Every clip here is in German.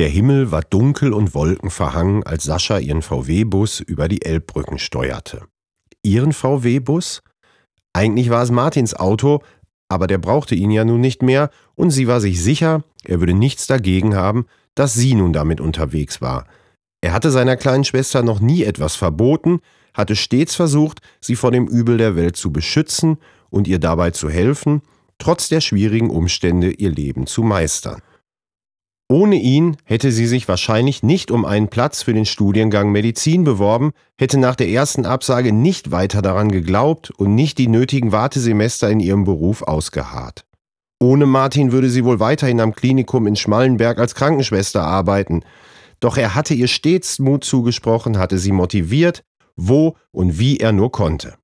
Der Himmel war dunkel und wolkenverhangen, als Sascha ihren VW-Bus über die Elbbrücken steuerte. Ihren VW-Bus? Eigentlich war es Martins Auto, aber der brauchte ihn ja nun nicht mehr und sie war sich sicher, er würde nichts dagegen haben, dass sie nun damit unterwegs war. Er hatte seiner kleinen Schwester noch nie etwas verboten, hatte stets versucht, sie vor dem Übel der Welt zu beschützen und ihr dabei zu helfen, trotz der schwierigen Umstände ihr Leben zu meistern. Ohne ihn hätte sie sich wahrscheinlich nicht um einen Platz für den Studiengang Medizin beworben, hätte nach der ersten Absage nicht weiter daran geglaubt und nicht die nötigen Wartesemester in ihrem Beruf ausgeharrt. Ohne Martin würde sie wohl weiterhin am Klinikum in Schmallenberg als Krankenschwester arbeiten, doch er hatte ihr stets Mut zugesprochen, hatte sie motiviert, wo und wie er nur konnte.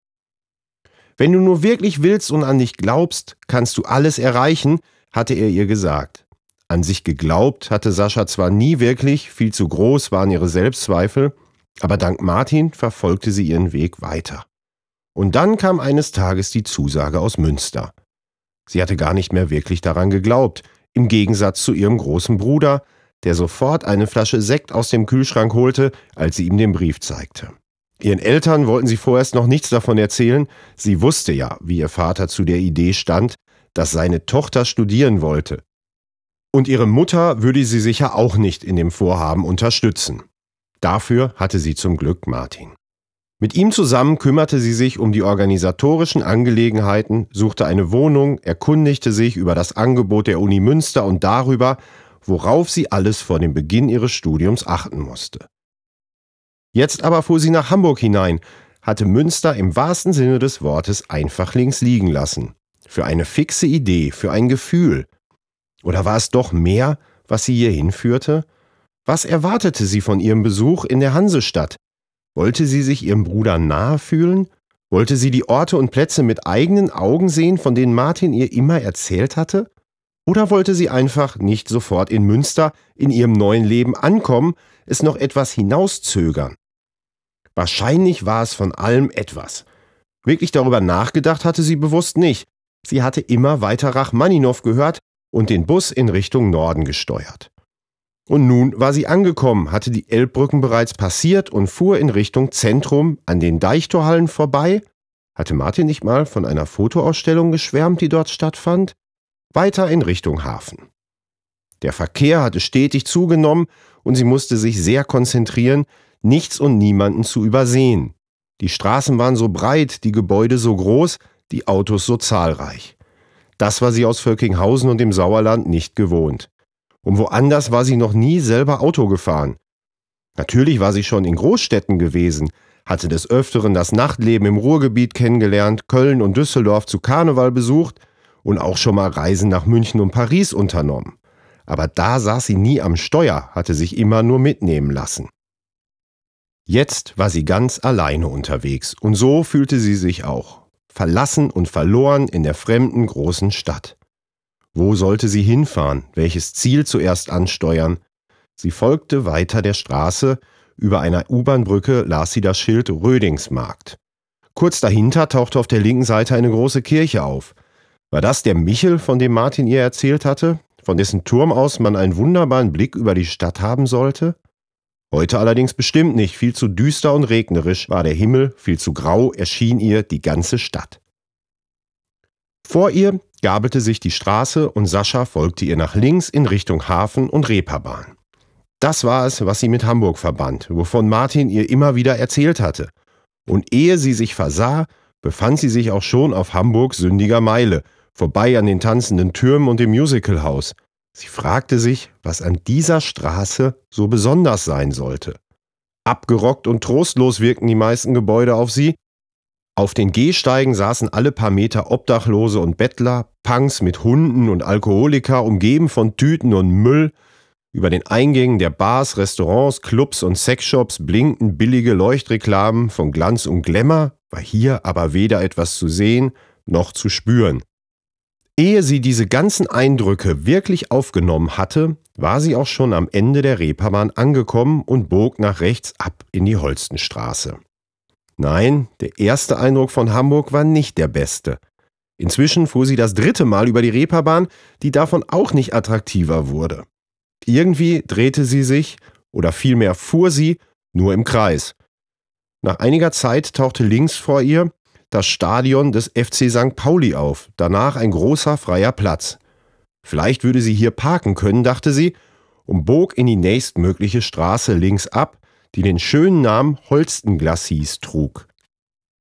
Wenn du nur wirklich willst und an dich glaubst, kannst du alles erreichen, hatte er ihr gesagt. An sich geglaubt hatte Sascha zwar nie wirklich, viel zu groß waren ihre Selbstzweifel, aber dank Martin verfolgte sie ihren Weg weiter. Und dann kam eines Tages die Zusage aus Münster. Sie hatte gar nicht mehr wirklich daran geglaubt, im Gegensatz zu ihrem großen Bruder, der sofort eine Flasche Sekt aus dem Kühlschrank holte, als sie ihm den Brief zeigte. Ihren Eltern wollten sie vorerst noch nichts davon erzählen, sie wusste ja, wie ihr Vater zu der Idee stand, dass seine Tochter studieren wollte, und ihre Mutter würde sie sicher auch nicht in dem Vorhaben unterstützen. Dafür hatte sie zum Glück Martin. Mit ihm zusammen kümmerte sie sich um die organisatorischen Angelegenheiten, suchte eine Wohnung, erkundigte sich über das Angebot der Uni Münster und darüber, worauf sie alles vor dem Beginn ihres Studiums achten musste. Jetzt aber fuhr sie nach Hamburg hinein, hatte Münster im wahrsten Sinne des Wortes einfach links liegen lassen. Für eine fixe Idee, für ein Gefühl, oder war es doch mehr, was sie hierhin führte? Was erwartete sie von ihrem Besuch in der Hansestadt? Wollte sie sich ihrem Bruder nahe fühlen? Wollte sie die Orte und Plätze mit eigenen Augen sehen, von denen Martin ihr immer erzählt hatte? Oder wollte sie einfach nicht sofort in Münster, in ihrem neuen Leben ankommen, es noch etwas hinauszögern? Wahrscheinlich war es von allem etwas. Wirklich darüber nachgedacht hatte sie bewusst nicht. Sie hatte immer weiter Rachmaninow gehört und den Bus in Richtung Norden gesteuert. Und nun war sie angekommen, hatte die Elbbrücken bereits passiert und fuhr in Richtung Zentrum an den Deichtorhallen vorbei. Hatte Martin nicht mal von einer Fotoausstellung geschwärmt, die dort stattfand? Weiter in Richtung Hafen. Der Verkehr hatte stetig zugenommen und sie musste sich sehr konzentrieren, nichts und niemanden zu übersehen. Die Straßen waren so breit, die Gebäude so groß, die Autos so zahlreich. Das war sie aus Völkinghausen und dem Sauerland nicht gewohnt. Und woanders war sie noch nie selber Auto gefahren. Natürlich war sie schon in Großstädten gewesen, hatte des Öfteren das Nachtleben im Ruhrgebiet kennengelernt, Köln und Düsseldorf zu Karneval besucht und auch schon mal Reisen nach München und Paris unternommen. Aber da saß sie nie am Steuer, hatte sich immer nur mitnehmen lassen. Jetzt war sie ganz alleine unterwegs und so fühlte sie sich auch verlassen und verloren in der fremden großen Stadt. Wo sollte sie hinfahren, welches Ziel zuerst ansteuern? Sie folgte weiter der Straße, über einer U-Bahn-Brücke las sie das Schild Rödingsmarkt. Kurz dahinter tauchte auf der linken Seite eine große Kirche auf. War das der Michel, von dem Martin ihr erzählt hatte, von dessen Turm aus man einen wunderbaren Blick über die Stadt haben sollte? Heute allerdings bestimmt nicht, viel zu düster und regnerisch war der Himmel, viel zu grau erschien ihr die ganze Stadt. Vor ihr gabelte sich die Straße und Sascha folgte ihr nach links in Richtung Hafen und Reeperbahn. Das war es, was sie mit Hamburg verband, wovon Martin ihr immer wieder erzählt hatte. Und ehe sie sich versah, befand sie sich auch schon auf Hamburgs sündiger Meile, vorbei an den tanzenden Türmen und dem Musicalhaus – Sie fragte sich, was an dieser Straße so besonders sein sollte. Abgerockt und trostlos wirkten die meisten Gebäude auf sie. Auf den Gehsteigen saßen alle paar Meter Obdachlose und Bettler, Punks mit Hunden und Alkoholiker, umgeben von Tüten und Müll. Über den Eingängen der Bars, Restaurants, Clubs und Sexshops blinkten billige Leuchtreklamen von Glanz und Glamour, war hier aber weder etwas zu sehen noch zu spüren. Ehe sie diese ganzen Eindrücke wirklich aufgenommen hatte, war sie auch schon am Ende der Reeperbahn angekommen und bog nach rechts ab in die Holstenstraße. Nein, der erste Eindruck von Hamburg war nicht der beste. Inzwischen fuhr sie das dritte Mal über die Reeperbahn, die davon auch nicht attraktiver wurde. Irgendwie drehte sie sich, oder vielmehr fuhr sie, nur im Kreis. Nach einiger Zeit tauchte links vor ihr das Stadion des FC St. Pauli auf, danach ein großer freier Platz. Vielleicht würde sie hier parken können, dachte sie, und bog in die nächstmögliche Straße links ab, die den schönen Namen Holstenglassis trug.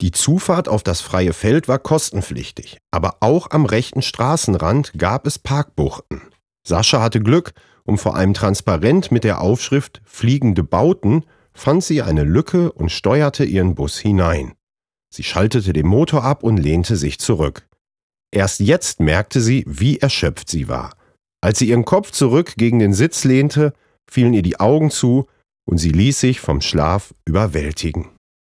Die Zufahrt auf das freie Feld war kostenpflichtig, aber auch am rechten Straßenrand gab es Parkbuchten. Sascha hatte Glück und vor einem Transparent mit der Aufschrift Fliegende Bauten fand sie eine Lücke und steuerte ihren Bus hinein. Sie schaltete den Motor ab und lehnte sich zurück. Erst jetzt merkte sie, wie erschöpft sie war. Als sie ihren Kopf zurück gegen den Sitz lehnte, fielen ihr die Augen zu und sie ließ sich vom Schlaf überwältigen.